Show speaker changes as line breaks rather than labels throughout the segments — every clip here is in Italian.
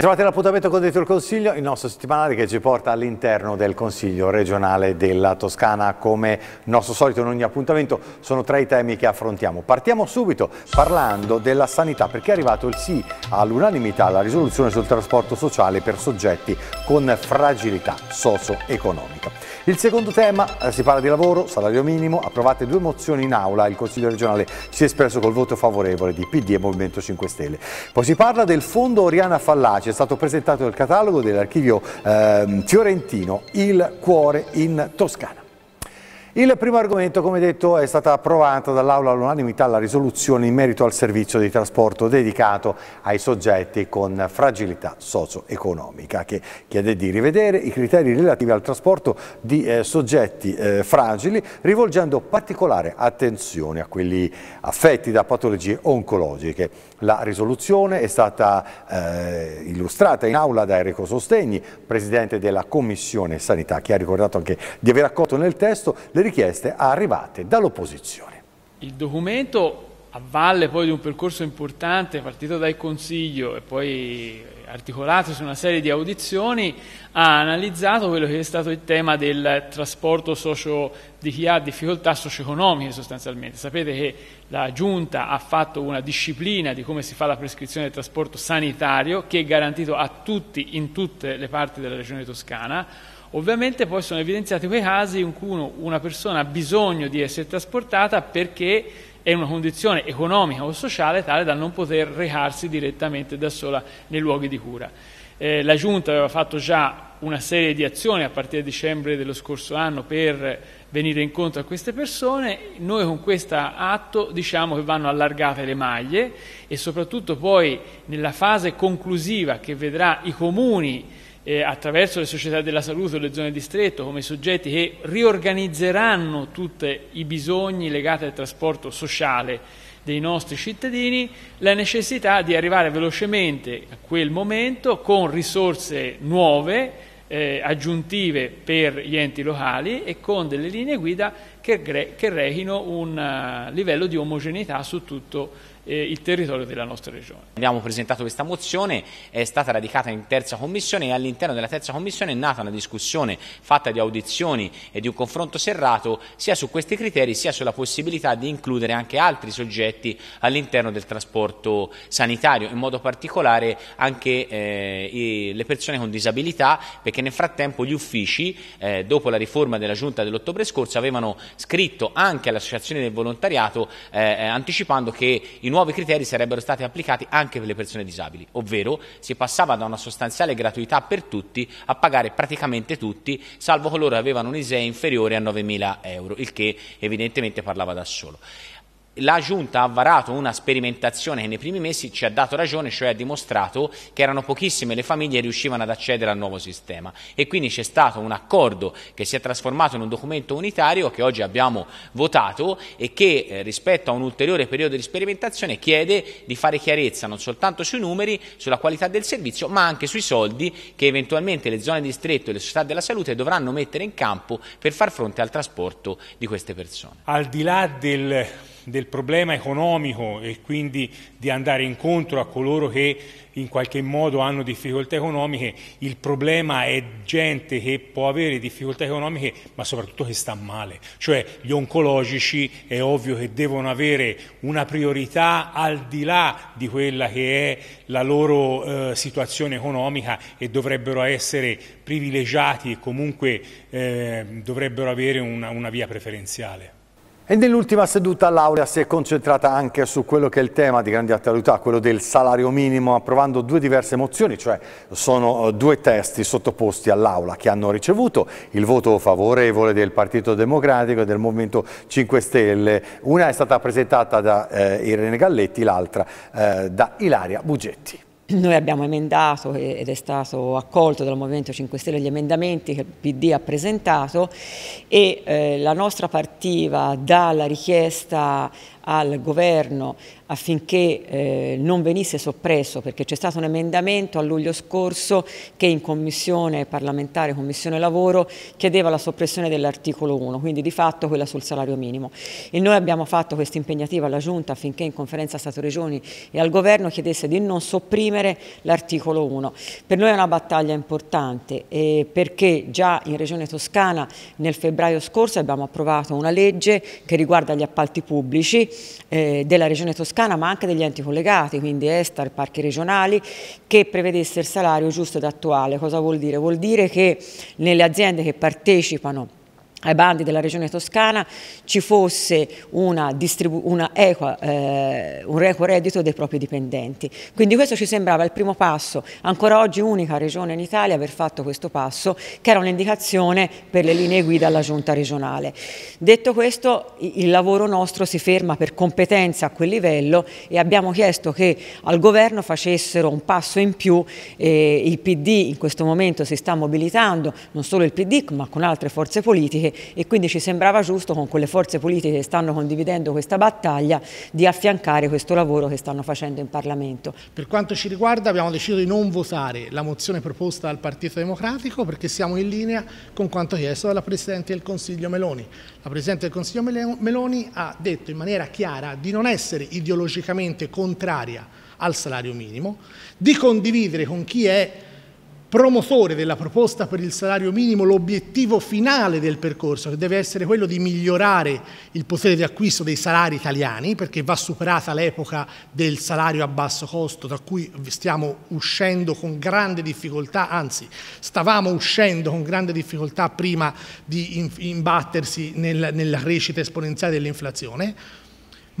Ben trovati all'appuntamento con Dietro il Consiglio, il nostro settimanale che ci porta all'interno del Consiglio regionale della Toscana. Come nostro solito in ogni appuntamento sono tre i temi che affrontiamo. Partiamo subito parlando della sanità perché è arrivato il sì all'unanimità alla risoluzione sul trasporto sociale per soggetti con fragilità socio-economica. Il secondo tema eh, si parla di lavoro, salario minimo, approvate due mozioni in aula, il Consiglio regionale si è espresso col voto favorevole di PD e Movimento 5 Stelle. Poi si parla del fondo Oriana Fallaci è stato presentato il catalogo dell'archivio eh, fiorentino Il cuore in Toscana. Il primo argomento, come detto, è stata approvata dall'Aula all'unanimità la risoluzione in merito al servizio di trasporto dedicato ai soggetti con fragilità socio-economica, che chiede di rivedere i criteri relativi al trasporto di eh, soggetti eh, fragili, rivolgendo particolare attenzione a quelli affetti da patologie oncologiche. La risoluzione è stata eh, illustrata in aula da Enrico Sostegni, presidente della Commissione Sanità, che ha ricordato anche di aver accolto nel testo le le richieste arrivate dall'opposizione.
Il documento a valle poi di un percorso importante partito dal Consiglio e poi articolato su una serie di audizioni, ha analizzato quello che è stato il tema del trasporto socio, di chi ha difficoltà socio-economiche sostanzialmente. Sapete che la Giunta ha fatto una disciplina di come si fa la prescrizione del trasporto sanitario che è garantito a tutti in tutte le parti della regione toscana Ovviamente poi sono evidenziati quei casi in cui una persona ha bisogno di essere trasportata perché è in una condizione economica o sociale tale da non poter recarsi direttamente da sola nei luoghi di cura. Eh, la Giunta aveva fatto già una serie di azioni a partire da dicembre dello scorso anno per venire incontro a queste persone, noi con questo atto diciamo che vanno allargate le maglie e soprattutto poi nella fase conclusiva che vedrà i comuni eh, attraverso le società della salute o le zone di stretto come soggetti che riorganizzeranno tutti i bisogni legati al trasporto sociale dei nostri cittadini la necessità di arrivare velocemente a quel momento con risorse nuove, eh, aggiuntive per gli enti locali e con delle linee guida che, che rechino un uh, livello di omogeneità su tutto il territorio il territorio della nostra regione.
Abbiamo presentato questa mozione, è stata radicata in terza commissione e all'interno della terza commissione è nata una discussione fatta di audizioni e di un confronto serrato sia su questi criteri sia sulla possibilità di includere anche altri soggetti all'interno del trasporto sanitario, in modo particolare anche eh, le persone con disabilità perché nel frattempo gli uffici eh, dopo la riforma della giunta dell'ottobre scorso avevano scritto anche all'associazione del volontariato eh, eh anticipando che in i nuovi criteri sarebbero stati applicati anche per le persone disabili, ovvero si passava da una sostanziale gratuità per tutti a pagare praticamente tutti, salvo coloro che avevano un ISEE inferiore a 9.000 euro, il che evidentemente parlava da solo la Giunta ha varato una sperimentazione che nei primi mesi ci ha dato ragione, cioè ha dimostrato che erano pochissime le famiglie che riuscivano ad accedere al nuovo sistema e quindi c'è stato un accordo che si è trasformato in un documento unitario che oggi abbiamo votato e che eh, rispetto a un ulteriore periodo di sperimentazione chiede di fare chiarezza non soltanto sui numeri, sulla qualità del servizio, ma anche sui soldi che eventualmente le zone di stretto e le società della salute dovranno mettere in campo per far fronte al trasporto di queste persone.
Al di là del del problema economico e quindi di andare incontro a coloro che in qualche modo hanno difficoltà economiche, il problema è gente che può avere difficoltà economiche ma soprattutto che sta male, cioè gli oncologici è ovvio che devono avere una priorità al di là di quella che è la loro eh, situazione economica e dovrebbero essere privilegiati e comunque eh, dovrebbero avere una, una via preferenziale.
E nell'ultima seduta l'Aula si è concentrata anche su quello che è il tema di grande attualità, quello del salario minimo, approvando due diverse mozioni, cioè sono eh, due testi sottoposti all'Aula che hanno ricevuto il voto favorevole del Partito Democratico e del Movimento 5 Stelle. Una è stata presentata da eh, Irene Galletti, l'altra eh, da Ilaria Bugetti.
Noi abbiamo emendato ed è stato accolto dal Movimento 5 Stelle gli emendamenti che il PD ha presentato e eh, la nostra partiva dalla richiesta al governo affinché eh, non venisse soppresso perché c'è stato un emendamento a luglio scorso che in commissione parlamentare, commissione lavoro, chiedeva la soppressione dell'articolo 1, quindi di fatto quella sul salario minimo. E noi abbiamo fatto questa impegnativa alla Giunta affinché in conferenza Stato-Regioni e al governo chiedesse di non sopprimere l'articolo 1. Per noi è una battaglia importante eh, perché già in Regione Toscana nel febbraio scorso abbiamo approvato una legge che riguarda gli appalti pubblici eh, della regione toscana ma anche degli enti collegati, quindi Estar, parchi regionali, che prevedesse il salario giusto ed attuale. Cosa vuol dire? Vuol dire che nelle aziende che partecipano ai bandi della regione toscana ci fosse una una equa, eh, un equo reddito dei propri dipendenti. Quindi questo ci sembrava il primo passo, ancora oggi unica regione in Italia aver fatto questo passo, che era un'indicazione per le linee guida alla giunta regionale. Detto questo, il lavoro nostro si ferma per competenza a quel livello e abbiamo chiesto che al governo facessero un passo in più, eh, il PD in questo momento si sta mobilitando, non solo il PD ma con altre forze politiche, e quindi ci sembrava giusto con quelle forze politiche che stanno condividendo questa battaglia di affiancare questo lavoro che stanno facendo in Parlamento. Per quanto ci riguarda abbiamo deciso
di non votare la mozione proposta dal Partito Democratico perché siamo in linea con quanto chiesto dalla Presidente del Consiglio Meloni. La Presidente del Consiglio Meloni ha detto in maniera chiara di non essere ideologicamente contraria al salario minimo, di condividere con chi è promotore della proposta per il salario minimo l'obiettivo finale del percorso, che deve essere quello di migliorare il potere di acquisto dei salari italiani, perché va superata l'epoca del salario a basso costo, da cui stiamo uscendo con grande difficoltà, anzi stavamo uscendo con grande difficoltà prima di imbattersi nel, nella crescita esponenziale dell'inflazione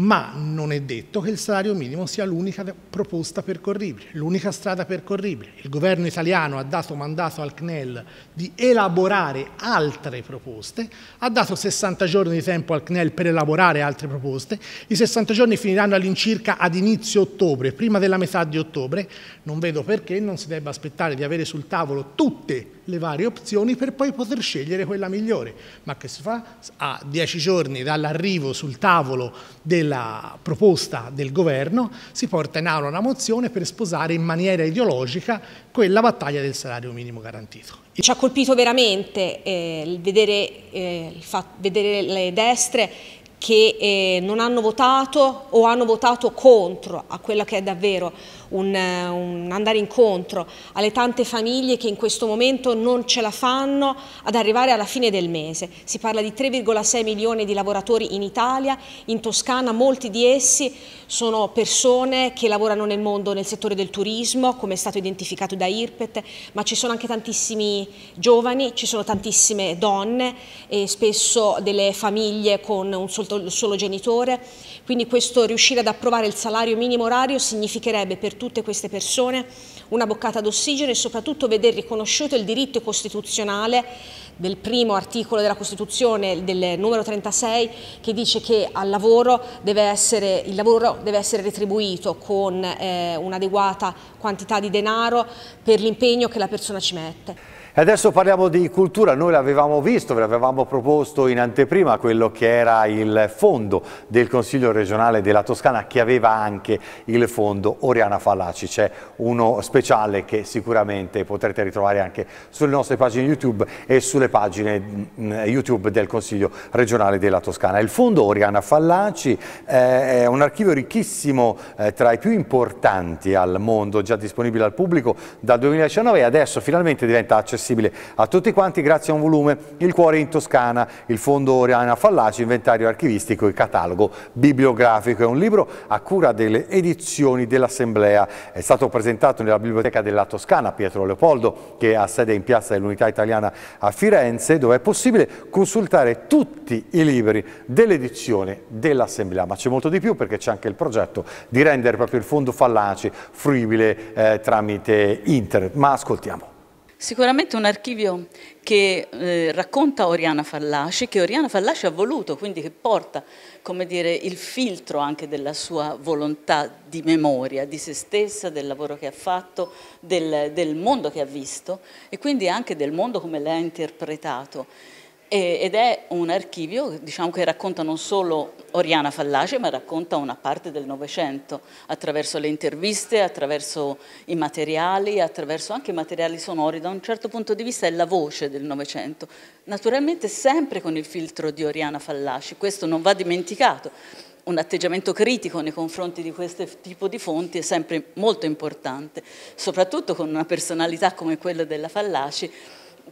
ma non è detto che il salario minimo sia l'unica proposta percorribile, l'unica strada percorribile. Il governo italiano ha dato mandato al CNEL di elaborare altre proposte, ha dato 60 giorni di tempo al CNEL per elaborare altre proposte, i 60 giorni finiranno all'incirca ad inizio ottobre, prima della metà di ottobre, non vedo perché non si debba aspettare di avere sul tavolo tutte le varie opzioni per poi poter scegliere quella migliore, ma che si fa a 10 giorni dall'arrivo sul tavolo del della proposta del governo si porta in aula una mozione per sposare in maniera ideologica quella battaglia del salario minimo garantito.
Ci ha colpito veramente eh, vedere, eh, vedere le destre che eh, non hanno votato o hanno votato contro a quella che è davvero un, un andare incontro alle tante famiglie che in questo momento non ce la fanno ad arrivare alla fine del mese. Si parla di 3,6 milioni di lavoratori in Italia, in Toscana molti di essi sono persone che lavorano nel mondo, nel settore del turismo, come è stato identificato da IRPET, ma ci sono anche tantissimi giovani, ci sono tantissime donne, e spesso delle famiglie con un solo, solo genitore, quindi questo riuscire ad approvare il salario minimo orario significherebbe per tutte queste persone una boccata d'ossigeno e soprattutto vedere riconosciuto il diritto costituzionale del primo articolo della Costituzione, del numero 36, che dice che lavoro essere, il lavoro deve essere retribuito con eh, un'adeguata quantità di denaro per l'impegno che la persona ci mette.
Adesso parliamo di cultura, noi l'avevamo visto, ve l'avevamo proposto in anteprima quello che era il fondo del Consiglio regionale della Toscana che aveva anche il fondo Oriana Fallaci, c'è uno speciale che sicuramente potrete ritrovare anche sulle nostre pagine YouTube e sulle pagine mm, YouTube del Consiglio regionale della Toscana. Il fondo Oriana Fallaci eh, è un archivio ricchissimo eh, tra i più importanti al mondo, già disponibile al pubblico dal 2019 e adesso finalmente diventa accessibile accessibile a tutti quanti grazie a un volume Il cuore in Toscana, il fondo Oriana Fallaci, inventario archivistico e catalogo bibliografico. È un libro a cura delle edizioni dell'Assemblea. È stato presentato nella Biblioteca della Toscana Pietro Leopoldo che ha sede in Piazza dell'Unità Italiana a Firenze dove è possibile consultare tutti i libri dell'edizione dell'Assemblea. Ma c'è molto di più perché c'è anche il progetto di rendere proprio il fondo Fallaci fruibile eh, tramite internet. Ma ascoltiamo.
Sicuramente un archivio che eh, racconta Oriana Fallaci, che Oriana Fallaci ha voluto, quindi che porta dire, il filtro anche della sua volontà di memoria, di se stessa, del lavoro che ha fatto, del, del mondo che ha visto e quindi anche del mondo come l'ha interpretato ed è un archivio diciamo, che racconta non solo Oriana Fallace, ma racconta una parte del Novecento, attraverso le interviste, attraverso i materiali, attraverso anche i materiali sonori, da un certo punto di vista è la voce del Novecento, naturalmente sempre con il filtro di Oriana Fallaci, questo non va dimenticato, un atteggiamento critico nei confronti di questo tipo di fonti è sempre molto importante, soprattutto con una personalità come quella della Fallaci,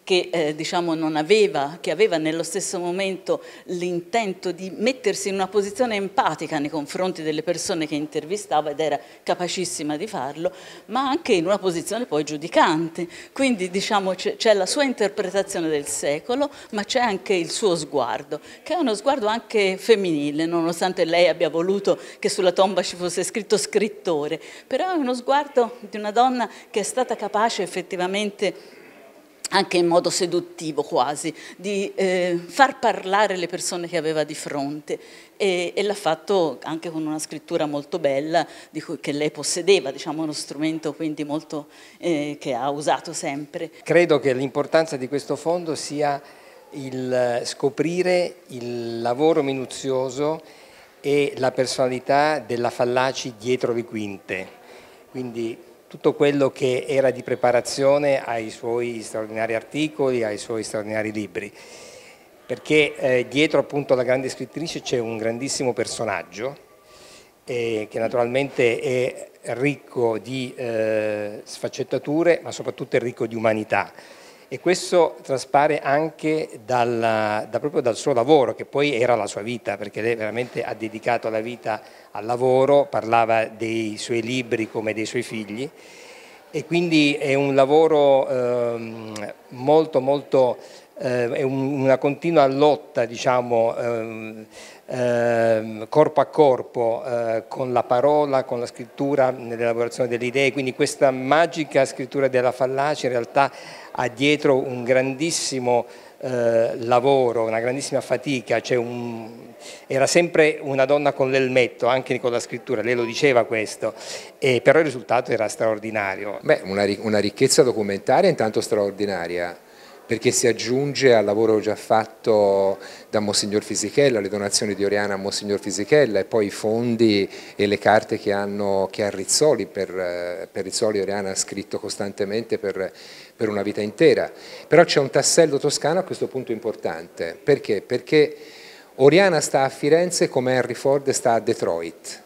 che, eh, diciamo, aveva, che aveva nello stesso momento l'intento di mettersi in una posizione empatica nei confronti delle persone che intervistava ed era capacissima di farlo, ma anche in una posizione poi giudicante. Quindi diciamo, c'è la sua interpretazione del secolo, ma c'è anche il suo sguardo, che è uno sguardo anche femminile, nonostante lei abbia voluto che sulla tomba ci fosse scritto scrittore, però è uno sguardo di una donna che è stata capace effettivamente anche in modo seduttivo quasi, di eh, far parlare le persone che aveva di fronte e, e l'ha fatto anche con una scrittura molto bella cui, che lei possedeva, diciamo uno strumento quindi molto eh, che ha usato sempre.
Credo che l'importanza di questo fondo sia il eh, scoprire il lavoro minuzioso e la personalità della Fallaci dietro le quinte. Quindi tutto quello che era di preparazione ai suoi straordinari articoli, ai suoi straordinari libri, perché eh, dietro appunto alla grande scrittrice c'è un grandissimo personaggio eh, che naturalmente è ricco di eh, sfaccettature ma soprattutto è ricco di umanità e questo traspare anche dal, da, proprio dal suo lavoro, che poi era la sua vita, perché lei veramente ha dedicato la vita al lavoro, parlava dei suoi libri come dei suoi figli e quindi è un lavoro ehm, molto molto eh, è un, una continua lotta diciamo, ehm, ehm, corpo a corpo eh, con la parola, con la scrittura, nell'elaborazione delle idee, quindi questa magica scrittura della fallace in realtà ha dietro un grandissimo eh, lavoro, una grandissima fatica, cioè un... era sempre una donna con l'elmetto, anche con la scrittura, lei lo diceva questo, e però il risultato era straordinario. Beh, una, una ricchezza documentaria intanto straordinaria, perché si aggiunge al lavoro già fatto da Monsignor Fisichella, le donazioni di Oriana a Monsignor Fisichella e poi i fondi e le carte che, hanno, che ha Rizzoli, per, eh, per, Rizzoli Oriana ha scritto costantemente per, per una vita intera. Però c'è un tassello toscano a questo punto importante, perché? Perché Oriana sta a Firenze come Henry Ford sta a Detroit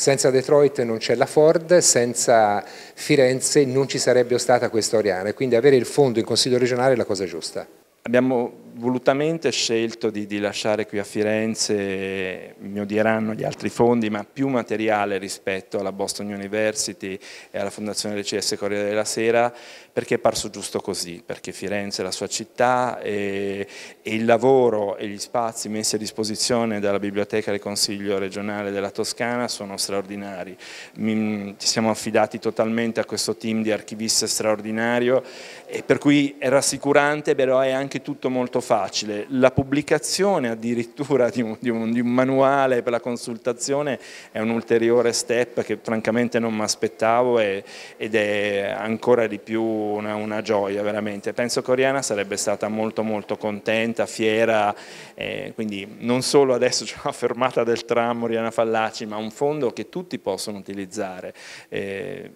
senza Detroit non c'è la Ford, senza Firenze non ci sarebbe stata questa Oriana, quindi avere il fondo in consiglio regionale è la cosa giusta.
Abbiamo volutamente scelto di, di, lasciare qui a Firenze, mi odieranno gli altri fondi, ma più materiale rispetto alla Boston University e alla Fondazione del CS Corriere della Sera, perché è parso giusto così, perché Firenze è la sua città e, e il lavoro e gli spazi messi a disposizione dalla Biblioteca del Consiglio regionale della Toscana sono straordinari. Mi, ci siamo affidati totalmente a questo team di archiviste straordinario, e per cui è rassicurante, però è anche tutto molto facile facile, la pubblicazione addirittura di un, di un, di un manuale per la consultazione è un ulteriore step che francamente non mi aspettavo ed è ancora di più una, una, gioia veramente. Penso che Oriana sarebbe stata molto molto contenta, fiera, eh, quindi non solo adesso c'è una fermata del tram Oriana Fallaci, ma un fondo che tutti possono utilizzare. Eh,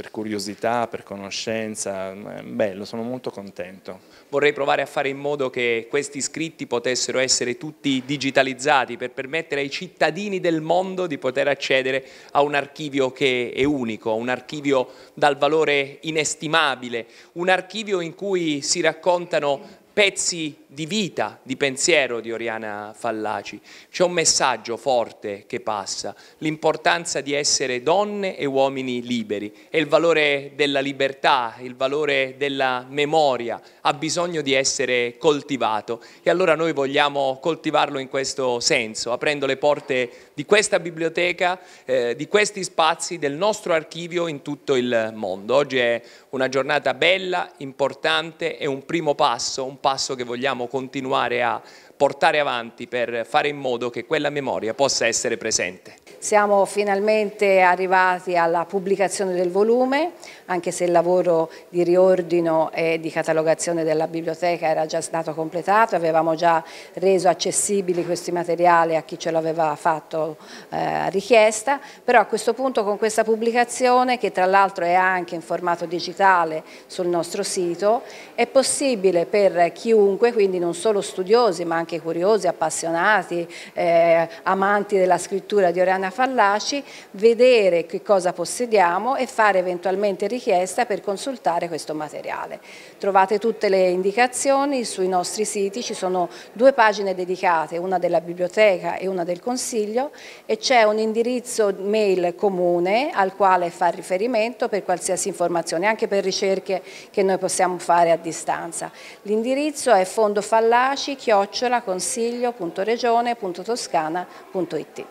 per curiosità, per conoscenza, bello, sono molto contento.
Vorrei provare a fare in modo che questi scritti potessero essere tutti digitalizzati per permettere ai cittadini del mondo di poter accedere a un archivio che è unico, un archivio dal valore inestimabile, un archivio in cui si raccontano pezzi di vita, di pensiero di Oriana Fallaci. C'è un messaggio forte che passa, l'importanza di essere donne e uomini liberi e il valore della libertà, il valore della memoria ha bisogno di essere coltivato e allora noi vogliamo coltivarlo in questo senso, aprendo le porte di questa biblioteca, eh, di questi spazi, del nostro archivio in tutto il mondo. Oggi è una giornata bella, importante e un primo passo, un passo passo che vogliamo continuare a portare avanti per fare in modo che quella memoria possa essere presente.
Siamo finalmente arrivati alla pubblicazione del volume, anche se il lavoro di riordino e di catalogazione della biblioteca era già stato completato, avevamo già reso accessibili questi materiali a chi ce l'aveva fatto eh, richiesta, però a questo punto con questa pubblicazione, che tra l'altro è anche in formato digitale sul nostro sito, è possibile per chiunque, quindi non solo studiosi ma anche anche curiosi, appassionati, eh, amanti della scrittura di Oriana Fallaci, vedere che cosa possediamo e fare eventualmente richiesta per consultare questo materiale. Trovate tutte le indicazioni sui nostri siti, ci sono due pagine dedicate, una della biblioteca e una del consiglio e c'è un indirizzo mail comune al quale far riferimento per qualsiasi informazione, anche per ricerche che noi possiamo fare a distanza. L'indirizzo è fondofallaci chiocciola consiglio.regione.toscana.it.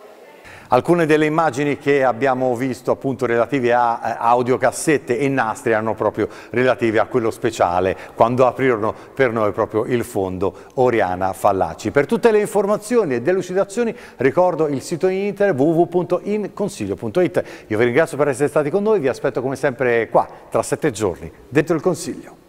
Alcune delle immagini che abbiamo visto appunto relative a eh, audiocassette e nastri erano proprio relative a quello speciale quando aprirono per noi proprio il fondo Oriana Fallaci. Per tutte le informazioni e delucidazioni ricordo il sito internet www.inconsiglio.it. Io vi ringrazio per essere stati con noi, vi aspetto come sempre qua tra sette giorni dentro il Consiglio.